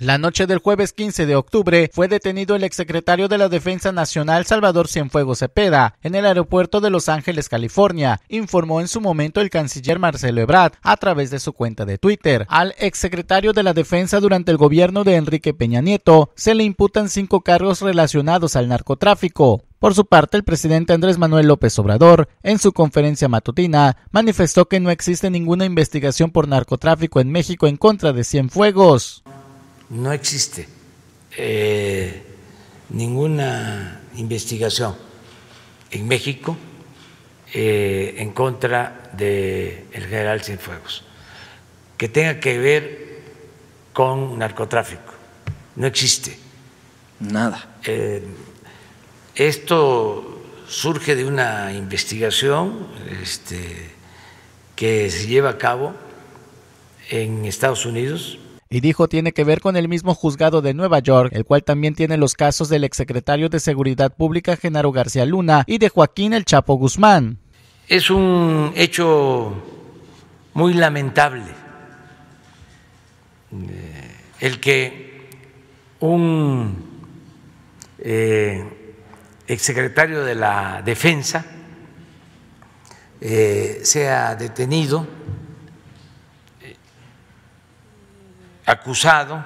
La noche del jueves 15 de octubre fue detenido el exsecretario de la Defensa Nacional Salvador Cienfuegos Cepeda en el aeropuerto de Los Ángeles, California, informó en su momento el canciller Marcelo Ebrard a través de su cuenta de Twitter. Al exsecretario de la Defensa durante el gobierno de Enrique Peña Nieto se le imputan cinco cargos relacionados al narcotráfico. Por su parte, el presidente Andrés Manuel López Obrador, en su conferencia matutina, manifestó que no existe ninguna investigación por narcotráfico en México en contra de Cienfuegos no existe eh, ninguna investigación en México eh, en contra del el general Cienfuegos que tenga que ver con narcotráfico. No existe. Nada. Eh, esto surge de una investigación este, que se lleva a cabo en Estados Unidos y dijo tiene que ver con el mismo juzgado de Nueva York, el cual también tiene los casos del exsecretario de Seguridad Pública Genaro García Luna y de Joaquín El Chapo Guzmán. Es un hecho muy lamentable eh, el que un eh, exsecretario de la Defensa eh, sea detenido acusado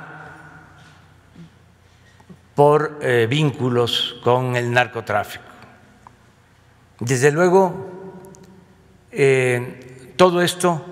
por eh, vínculos con el narcotráfico. Desde luego, eh, todo esto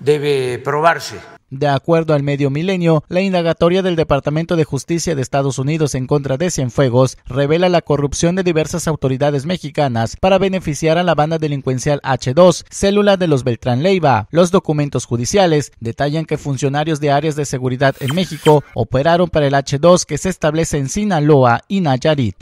debe probarse de acuerdo al medio milenio, la indagatoria del Departamento de Justicia de Estados Unidos en contra de Cienfuegos revela la corrupción de diversas autoridades mexicanas para beneficiar a la banda delincuencial H2, célula de los Beltrán Leiva. Los documentos judiciales detallan que funcionarios de áreas de seguridad en México operaron para el H2 que se establece en Sinaloa y Nayarit.